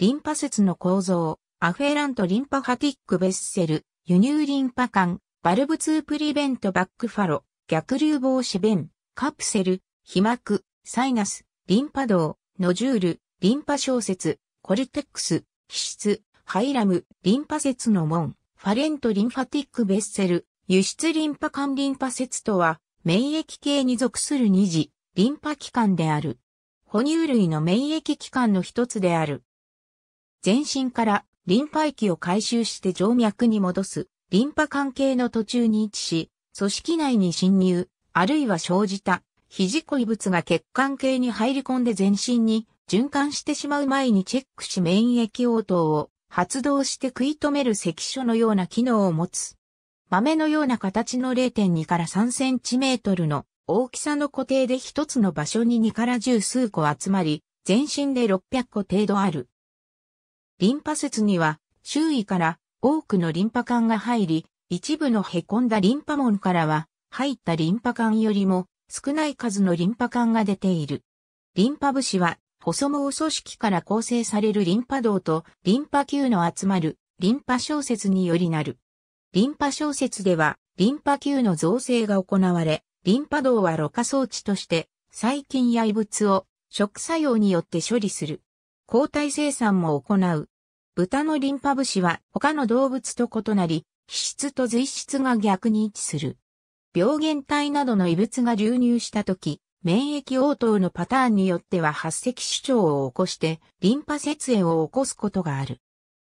リンパ節の構造、アフェラントリンパハティックベッセル、輸入リンパ管、バルブ2プリベントバックファロ、逆流防止弁、カプセル、皮膜、サイナス、リンパ道、ノジュール、リンパ小節、コルテックス、皮質、ハイラム、リンパ節の門、ファレントリンファティックベッセル、輸出リンパ管リンパ節とは、免疫系に属する二次、リンパ機関である。哺乳類の免疫機関の一つである。全身からリンパ液を回収して静脈に戻す、リンパ関係の途中に位置し、組織内に侵入、あるいは生じた、肘恋物が血管系に入り込んで全身に循環してしまう前にチェックし免疫応答を発動して食い止める関所のような機能を持つ。豆のような形の0.2から3センチメートルの大きさの固定で一つの場所に2から10数個集まり、全身で600個程度ある。リンパ節には周囲から多くのリンパ管が入り、一部の凹んだリンパ門からは入ったリンパ管よりも少ない数のリンパ管が出ている。リンパ節は細毛組織から構成されるリンパ道とリンパ球の集まるリンパ小節によりなる。リンパ小節ではリンパ球の造成が行われ、リンパ道はろ過装置として細菌や異物を食作用によって処理する。抗体生産も行う。豚のリンパ節は他の動物と異なり、皮質と髄質が逆に位置する。病原体などの異物が流入した時、免疫応答のパターンによっては発石主張を起こしてリンパ節炎を起こすことがある。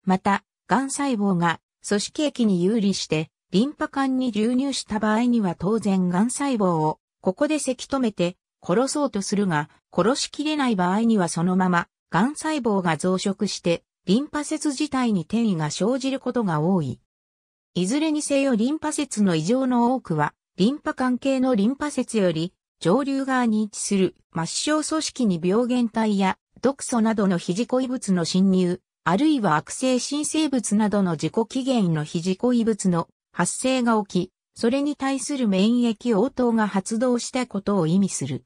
また、癌細胞が組織液に有利してリンパ管に流入した場合には当然癌細胞をここでせき止めて殺そうとするが殺しきれない場合にはそのまま癌細胞が増殖してリンパ節自体に転移が生じることが多い。いずれにせよリンパ節の異常の多くは、リンパ関係のリンパ節より上流側に位置する末梢組織に病原体や毒素などの肘固異物の侵入、あるいは悪性新生物などの自己起源の肘固異物の発生が起き、それに対する免疫応答が発動したことを意味する。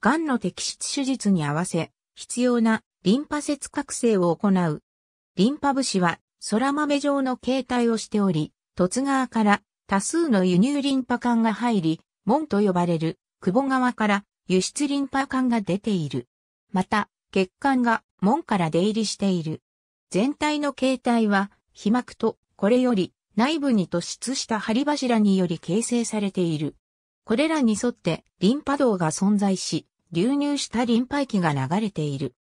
癌の摘出手術に合わせ、必要なリンパ節覚醒を行うリンパ節は空豆状の形態をしており、凸側から多数の輸入リンパ管が入り、門と呼ばれる久保側から輸出リンパ管が出ている。また、血管が門から出入りしている。全体の形態は皮膜とこれより内部に突出した針柱により形成されている。これらに沿ってリンパ道が存在し、流入したリンパ液が流れている。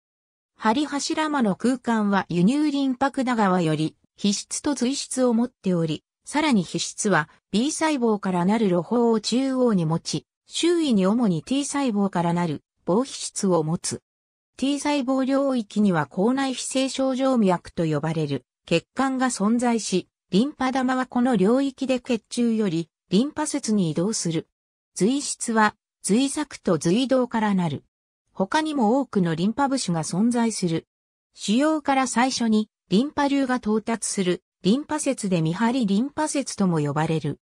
針柱間の空間は輸入林白田側より、皮質と髄質を持っており、さらに皮質は B 細胞からなる露胞を中央に持ち、周囲に主に T 細胞からなる防皮質を持つ。T 細胞領域には口内非正症状脈と呼ばれる血管が存在し、リンパ玉はこの領域で血中よりリンパ節に移動する。髄質は髄作と髄道からなる他にも多くのリンパ部種が存在する。腫瘍から最初にリンパ流が到達するリンパ節で見張りリンパ節とも呼ばれる。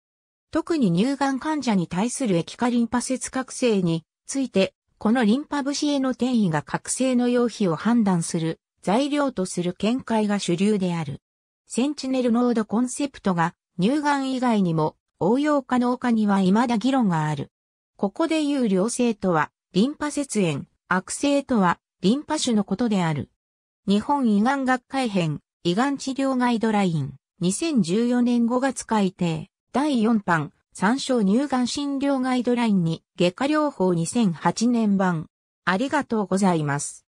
特に乳がん患者に対する液化リンパ節覚醒について、このリンパ節への転移が覚醒の要否を判断する材料とする見解が主流である。センチネルノードコンセプトが乳がん以外にも応用可能かには未だ議論がある。ここで言う良性とは、リンパ節炎、悪性とは、リンパ腫のことである。日本胃がん学会編、胃がん治療ガイドライン、2014年5月改定、第4版、参照乳がん診療ガイドラインに、外科療法2008年版。ありがとうございます。